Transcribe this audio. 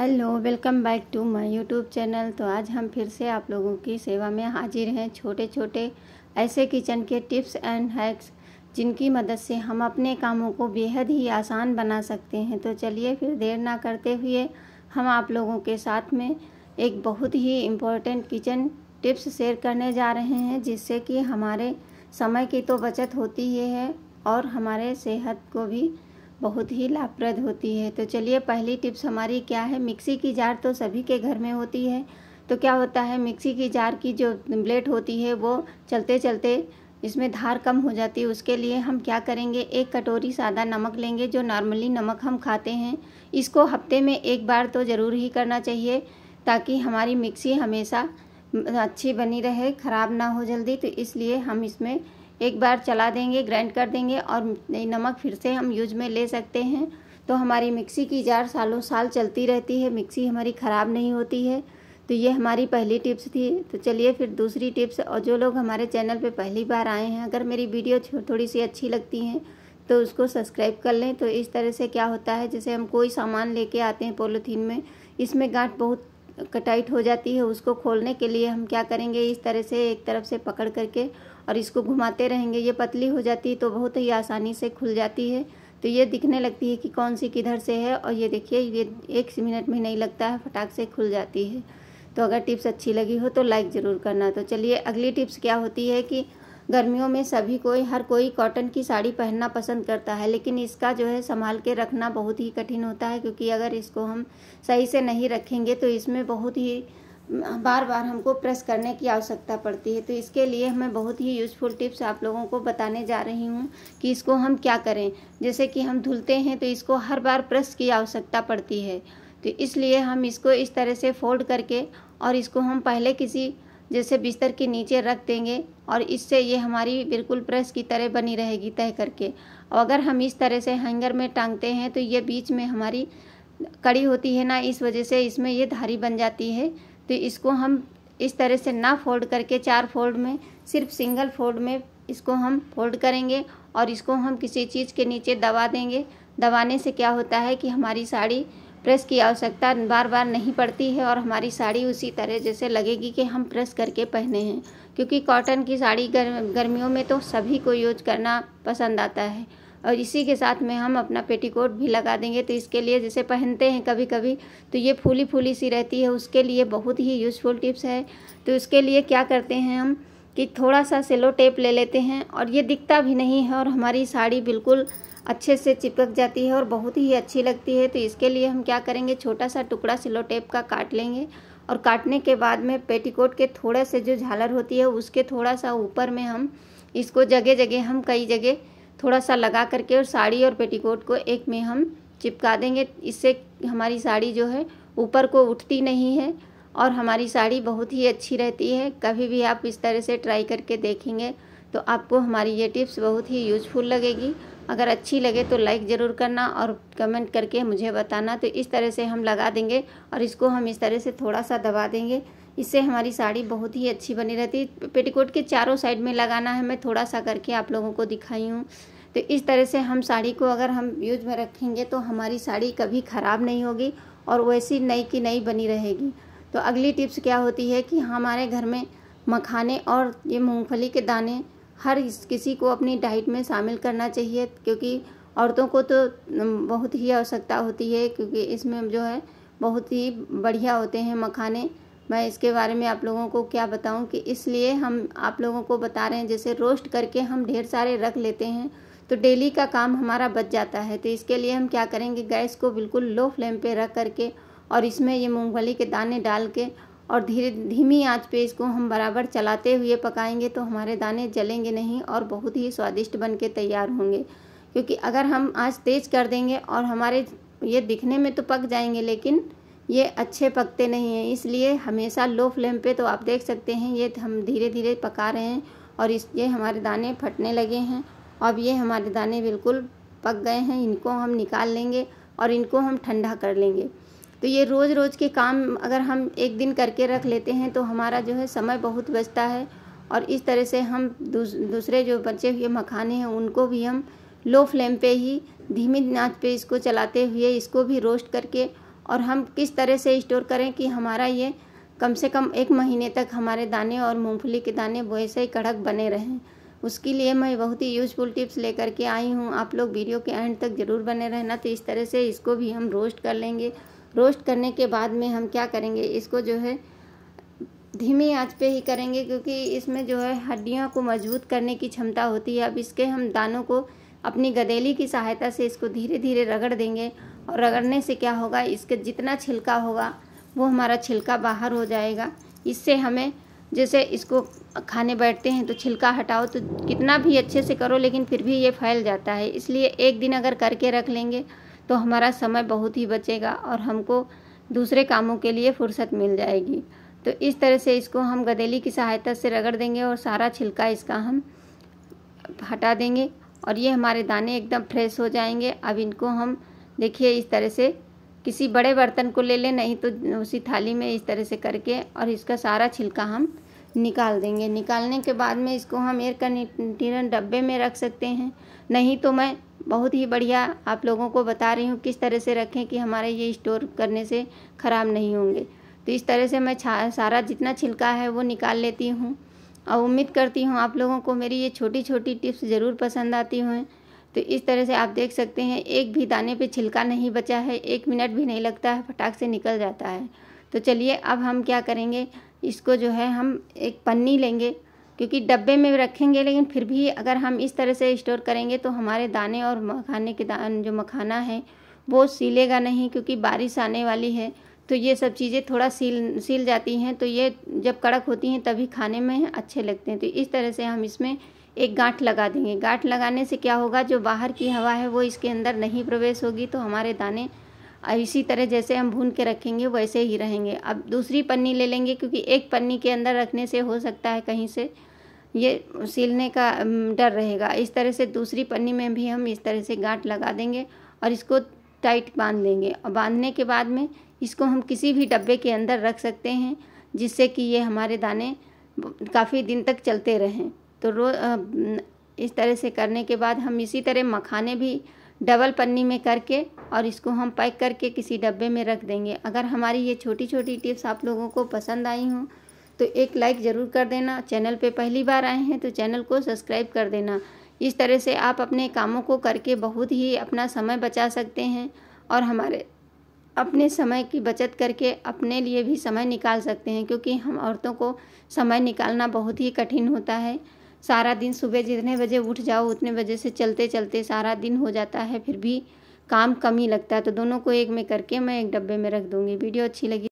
hello welcome back to my YouTube channel तो आज हम फिर से आप लोगों की सेवा में हाजिर हैं छोटे छोटे ऐसे किचन के टिप्स एंड हैक्स जिनकी मदद से हम अपने कामों को बेहद ही आसान बना सकते हैं तो चलिए फिर देर ना करते हुए हम आप लोगों के साथ में एक बहुत ही इम्पोर्टेंट किचन टिप्स शेयर करने जा रहे हैं जिससे कि हमारे समय की तो बचत होती ही है और हमारे सेहत को भी बहुत ही लाभप्रद होती है तो चलिए पहली टिप्स हमारी क्या है मिक्सी की जार तो सभी के घर में होती है तो क्या होता है मिक्सी की जार की जो ब्लेड होती है वो चलते चलते इसमें धार कम हो जाती है उसके लिए हम क्या करेंगे एक कटोरी सादा नमक लेंगे जो नॉर्मली नमक हम खाते हैं इसको हफ्ते में एक बार तो ज़रूर ही करना चाहिए ताकि हमारी मिक्सी हमेशा अच्छी बनी रहे ख़राब ना हो जल्दी तो इसलिए हम इसमें एक बार चला देंगे ग्राइंड कर देंगे और नमक फिर से हम यूज में ले सकते हैं तो हमारी मिक्सी की जार सालों साल चलती रहती है मिक्सी हमारी ख़राब नहीं होती है तो ये हमारी पहली टिप्स थी तो चलिए फिर दूसरी टिप्स और जो लोग हमारे चैनल पे पहली बार आए हैं अगर मेरी वीडियो थोड़ी सी अच्छी लगती हैं तो उसको सब्सक्राइब कर लें तो इस तरह से क्या होता है जैसे हम कोई सामान लेके आते हैं पोलोथीन में इसमें गांठ बहुत कटाइट हो जाती है उसको खोलने के लिए हम क्या करेंगे इस तरह से एक तरफ से पकड़ करके और इसको घुमाते रहेंगे ये पतली हो जाती है तो बहुत ही आसानी से खुल जाती है तो ये दिखने लगती है कि कौन सी किधर से है और ये देखिए ये एक मिनट में नहीं लगता है फटाक से खुल जाती है तो अगर टिप्स अच्छी लगी हो तो लाइक ज़रूर करना तो चलिए अगली टिप्स क्या होती है कि गर्मियों में सभी कोई हर कोई कॉटन की साड़ी पहनना पसंद करता है लेकिन इसका जो है संभाल के रखना बहुत ही कठिन होता है क्योंकि अगर इसको हम सही से नहीं रखेंगे तो इसमें बहुत ही बार बार हमको प्रेस करने की आवश्यकता पड़ती है तो इसके लिए हमें बहुत ही यूज़फुल टिप्स आप लोगों को बताने जा रही हूँ कि इसको हम क्या करें जैसे कि हम धुलते हैं तो इसको हर बार प्रेस की आवश्यकता पड़ती है तो इसलिए हम इसको इस तरह से फोल्ड करके और इसको हम पहले किसी जैसे बिस्तर के नीचे रख देंगे और इससे ये हमारी बिल्कुल प्रेस की तरह बनी रहेगी तय करके और अगर हम इस तरह से हैंगर में टांगते हैं तो ये बीच में हमारी कड़ी होती है ना इस वजह से इसमें ये धारी बन जाती है तो इसको हम इस तरह से ना फोल्ड करके चार फोल्ड में सिर्फ सिंगल फोल्ड में इसको हम फोल्ड करेंगे और इसको हम किसी चीज़ के नीचे दबा देंगे दबाने से क्या होता है कि हमारी साड़ी प्रेस की आवश्यकता बार बार नहीं पड़ती है और हमारी साड़ी उसी तरह जैसे लगेगी कि हम प्रेस करके पहने हैं क्योंकि कॉटन की साड़ी गर्म गर्मियों में तो सभी को यूज करना पसंद आता है और इसी के साथ में हम अपना पेटीकोट भी लगा देंगे तो इसके लिए जैसे पहनते हैं कभी कभी तो ये फूली फूली सी रहती है उसके लिए बहुत ही यूज़फुल टिप्स है तो इसके लिए क्या करते हैं हम कि थोड़ा सा सेलो टेप ले लेते हैं और ये दिखता भी नहीं है और हमारी साड़ी बिल्कुल अच्छे से चिपक जाती है और बहुत ही अच्छी लगती है तो इसके लिए हम क्या करेंगे छोटा सा टुकड़ा सिलो टेप का काट लेंगे और काटने के बाद में पेटीकोट के थोड़ा से जो झालर होती है उसके थोड़ा सा ऊपर में हम इसको जगह जगह हम कई जगह थोड़ा सा लगा करके और साड़ी और पेटीकोट को एक में हम चिपका देंगे इससे हमारी साड़ी जो है ऊपर को उठती नहीं है और हमारी साड़ी बहुत ही अच्छी रहती है कभी भी आप इस तरह से ट्राई करके देखेंगे तो आपको हमारी ये टिप्स बहुत ही यूजफुल लगेगी अगर अच्छी लगे तो लाइक ज़रूर करना और कमेंट करके मुझे बताना तो इस तरह से हम लगा देंगे और इसको हम इस तरह से थोड़ा सा दबा देंगे इससे हमारी साड़ी बहुत ही अच्छी बनी रहती है पेटीकोट के चारों साइड में लगाना है मैं थोड़ा सा करके आप लोगों को दिखाई हूँ तो इस तरह से हम साड़ी को अगर हम यूज में रखेंगे तो हमारी साड़ी कभी ख़राब नहीं होगी और वैसी नई की नई बनी रहेगी तो अगली टिप्स क्या होती है कि हमारे घर में मखाने और ये मूंगफली के दाने हर किसी को अपनी डाइट में शामिल करना चाहिए क्योंकि औरतों को तो बहुत ही आवश्यकता होती है क्योंकि इसमें जो है बहुत ही बढ़िया होते हैं मखाने मैं इसके बारे में आप लोगों को क्या बताऊं कि इसलिए हम आप लोगों को बता रहे हैं जैसे रोस्ट करके हम ढेर सारे रख लेते हैं तो डेली का काम हमारा बच जाता है तो इसके लिए हम क्या करेंगे गैस को बिल्कुल लो फ्लेम पे रख करके और इसमें ये मूंगफली के दाने डाल के और धीरे धीमी आंच पे इसको हम बराबर चलाते हुए पकाएंगे तो हमारे दाने जलेंगे नहीं और बहुत ही स्वादिष्ट बन के तैयार होंगे क्योंकि अगर हम आँच तेज़ कर देंगे और हमारे ये दिखने में तो पक जाएंगे लेकिन ये अच्छे पकते नहीं हैं इसलिए हमेशा लो फ्लेम पे तो आप देख सकते हैं ये हम धीरे धीरे पका रहे हैं और इस ये हमारे दाने फटने लगे हैं अब ये हमारे दाने बिल्कुल पक गए हैं इनको हम निकाल लेंगे और इनको हम ठंडा कर लेंगे तो ये रोज़ रोज़ के काम अगर हम एक दिन करके रख लेते हैं तो हमारा जो है समय बहुत बचता है और इस तरह से हम दूस, दूसरे जो बचे हुए मखाने हैं उनको भी हम लो फ्लेम पे ही धीमी नाच पे इसको चलाते हुए इसको भी रोस्ट करके और हम किस तरह से स्टोर करें कि हमारा ये कम से कम एक महीने तक हमारे दाने और मूंगफली के दाने वैसे ही कड़क बने रहें उसके लिए मैं बहुत ही यूजफुल टिप्स लेकर के आई हूँ आप लोग वीडियो के एंड तक ज़रूर बने रहना तो इस तरह से इसको भी हम रोस्ट कर लेंगे रोस्ट करने के बाद में हम क्या करेंगे इसको जो है धीमी आंच पे ही करेंगे क्योंकि इसमें जो है हड्डियों को मजबूत करने की क्षमता होती है अब इसके हम दानों को अपनी गदेली की सहायता से इसको धीरे धीरे रगड़ देंगे और रगड़ने से क्या होगा इसके जितना छिलका होगा वो हमारा छिलका बाहर हो जाएगा इससे हमें जैसे इसको खाने बैठते हैं तो छिलका हटाओ तो कितना भी अच्छे से करो लेकिन फिर भी ये फैल जाता है इसलिए एक दिन अगर करके रख लेंगे तो हमारा समय बहुत ही बचेगा और हमको दूसरे कामों के लिए फुर्सत मिल जाएगी तो इस तरह से इसको हम गदेली की सहायता से रगड़ देंगे और सारा छिलका इसका हम हटा देंगे और ये हमारे दाने एकदम फ्रेश हो जाएंगे अब इनको हम देखिए इस तरह से किसी बड़े बर्तन को ले लें नहीं तो उसी थाली में इस तरह से करके और इसका सारा छिलका हम निकाल देंगे निकालने के बाद में इसको हम एयर कंडीशनर डब्बे में रख सकते हैं नहीं तो मैं बहुत ही बढ़िया आप लोगों को बता रही हूँ किस तरह से रखें कि हमारे ये स्टोर करने से ख़राब नहीं होंगे तो इस तरह से मैं सारा जितना छिलका है वो निकाल लेती हूँ और उम्मीद करती हूँ आप लोगों को मेरी ये छोटी छोटी टिप्स ज़रूर पसंद आती हुए तो इस तरह से आप देख सकते हैं एक भी दाने पे छिलका नहीं बचा है एक मिनट भी नहीं लगता है फटाक से निकल जाता है तो चलिए अब हम क्या करेंगे इसको जो है हम एक पन्नी लेंगे क्योंकि डब्बे में रखेंगे लेकिन फिर भी अगर हम इस तरह से स्टोर करेंगे तो हमारे दाने और मखाने के दान जो मखाना है वो सीलेगा नहीं क्योंकि बारिश आने वाली है तो ये सब चीज़ें थोड़ा सील सील जाती हैं तो ये जब कड़क होती हैं तभी खाने में अच्छे लगते हैं तो इस तरह से हम इसमें एक गांठ लगा देंगे गांठ लगाने से क्या होगा जो बाहर की हवा है वो इसके अंदर नहीं प्रवेश होगी तो हमारे दाने इसी तरह जैसे हम भून के रखेंगे वैसे ही रहेंगे अब दूसरी पन्नी ले लेंगे क्योंकि एक पन्नी के अंदर रखने से हो सकता है कहीं से ये सिलने का डर रहेगा इस तरह से दूसरी पन्नी में भी हम इस तरह से गांठ लगा देंगे और इसको टाइट बांध देंगे और बांधने के बाद में इसको हम किसी भी डब्बे के अंदर रख सकते हैं जिससे कि ये हमारे दाने काफ़ी दिन तक चलते रहें तो रो इस तरह से करने के बाद हम इसी तरह मखाने भी डबल पन्नी में करके और इसको हम पैक करके किसी डब्बे में रख देंगे अगर हमारी ये छोटी छोटी टिप्स आप लोगों को पसंद आई हों तो एक लाइक ज़रूर कर देना चैनल पे पहली बार आए हैं तो चैनल को सब्सक्राइब कर देना इस तरह से आप अपने कामों को करके बहुत ही अपना समय बचा सकते हैं और हमारे अपने समय की बचत करके अपने लिए भी समय निकाल सकते हैं क्योंकि हम औरतों को समय निकालना बहुत ही कठिन होता है सारा दिन सुबह जितने बजे उठ जाओ उतने बजे से चलते चलते सारा दिन हो जाता है फिर भी काम कम ही लगता है तो दोनों को एक में करके मैं एक डब्बे में रख दूँगी वीडियो अच्छी लगी